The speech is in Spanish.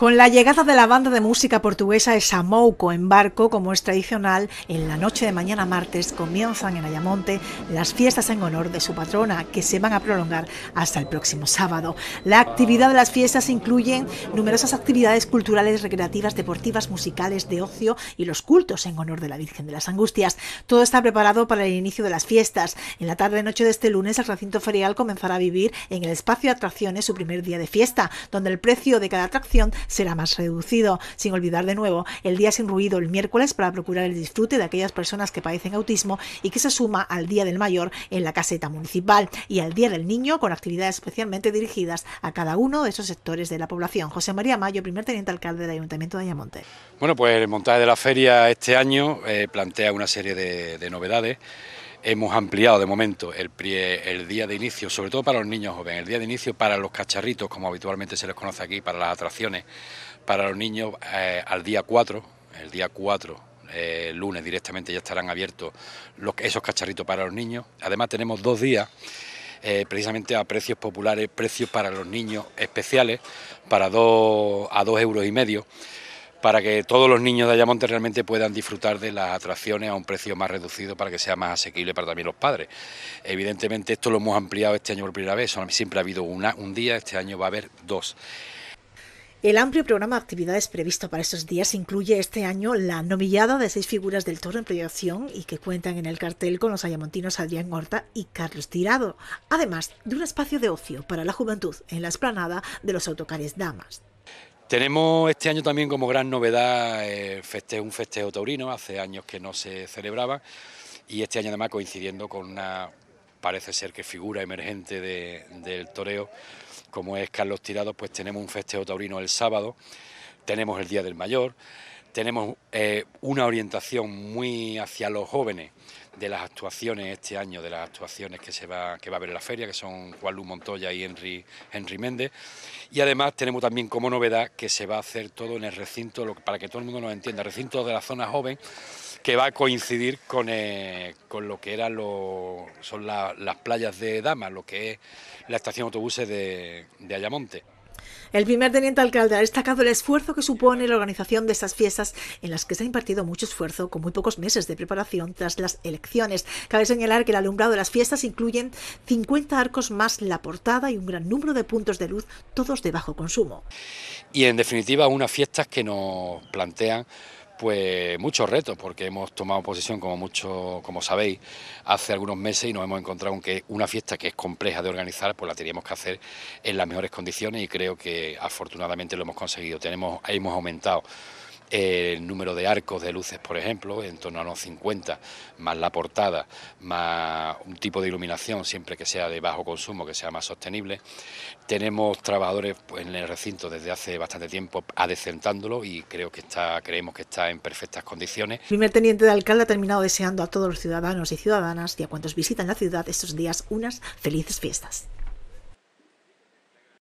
Con la llegada de la banda de música portuguesa e Samouco en barco, como es tradicional, en la noche de mañana martes comienzan en Ayamonte las fiestas en honor de su patrona, que se van a prolongar hasta el próximo sábado. La actividad de las fiestas incluyen... numerosas actividades culturales, recreativas, deportivas, musicales, de ocio y los cultos en honor de la Virgen de las Angustias. Todo está preparado para el inicio de las fiestas. En la tarde-noche de este lunes, el recinto ferial comenzará a vivir en el espacio de atracciones su primer día de fiesta, donde el precio de cada atracción será más reducido, sin olvidar de nuevo el día sin ruido el miércoles para procurar el disfrute de aquellas personas que padecen autismo y que se suma al Día del Mayor en la caseta municipal y al Día del Niño con actividades especialmente dirigidas a cada uno de esos sectores de la población. José María Mayo, primer teniente alcalde del Ayuntamiento de Ayamonte. Bueno, pues el montaje de la feria este año eh, plantea una serie de novedades. Hemos ampliado de momento el, el día de inicio, sobre todo para los niños jóvenes, el día de inicio para los cacharritos, como habitualmente se les conoce aquí, para las atracciones, para los niños eh, al día 4, el día 4 eh, lunes directamente ya estarán abiertos esos cacharritos para los niños. Además tenemos dos días eh, precisamente a precios populares, precios para los niños especiales, para a dos euros y medio para que todos los niños de Ayamonte realmente puedan disfrutar de las atracciones a un precio más reducido para que sea más asequible para también los padres. Evidentemente esto lo hemos ampliado este año por primera vez, siempre ha habido una, un día, este año va a haber dos. El amplio programa de actividades previsto para estos días incluye este año la novillada de seis figuras del toro en proyección y que cuentan en el cartel con los ayamontinos Adrián Horta y Carlos Tirado, además de un espacio de ocio para la juventud en la esplanada de los autocares Damas. Tenemos este año también como gran novedad eh, un festejo taurino, hace años que no se celebraba, y este año además coincidiendo con una, parece ser que figura emergente del toreo, como es Carlos Tirado, pues tenemos un festejo taurino el sábado, tenemos el Día del Mayor, tenemos eh, una orientación muy hacia los jóvenes de las actuaciones este año, de las actuaciones que se va, que va a haber en la feria, que son Juan Luis Montoya y Henry, Henry Méndez. Y además tenemos también como novedad que se va a hacer todo en el recinto, para que todo el mundo nos entienda, recinto de la zona joven, que va a coincidir con, eh, lo que eran son las playas de Damas... lo que es la estación de autobuses de, de Ayamonte. El primer teniente alcalde ha destacado el esfuerzo que supone la organización de estas fiestas, en las que se ha impartido mucho esfuerzo con muy pocos meses de preparación tras las elecciones. Cabe señalar que el alumbrado de las fiestas incluyen 50 arcos más la portada y un gran número de puntos de luz, todos de bajo consumo. Y en definitiva, unas fiestas que nos plantean pues muchos retos, porque hemos tomado posición, como mucho, como sabéis, hace algunos meses y nos hemos encontrado que una fiesta que es compleja de organizar, pues la teníamos que hacer en las mejores condiciones y creo que afortunadamente lo hemos conseguido. Tenemos, hemos aumentado el número de arcos de luces, por ejemplo, en torno a unos 50, más la portada, más un tipo de iluminación, siempre que sea de bajo consumo, que sea más sostenible. Tenemos trabajadores pues, en el recinto desde hace bastante tiempo adecentándolo y creo que está, creemos que está en perfectas condiciones. El primer teniente de alcalde ha terminado deseando a todos los ciudadanos y ciudadanas y a cuantos visitan la ciudad estos días unas felices fiestas.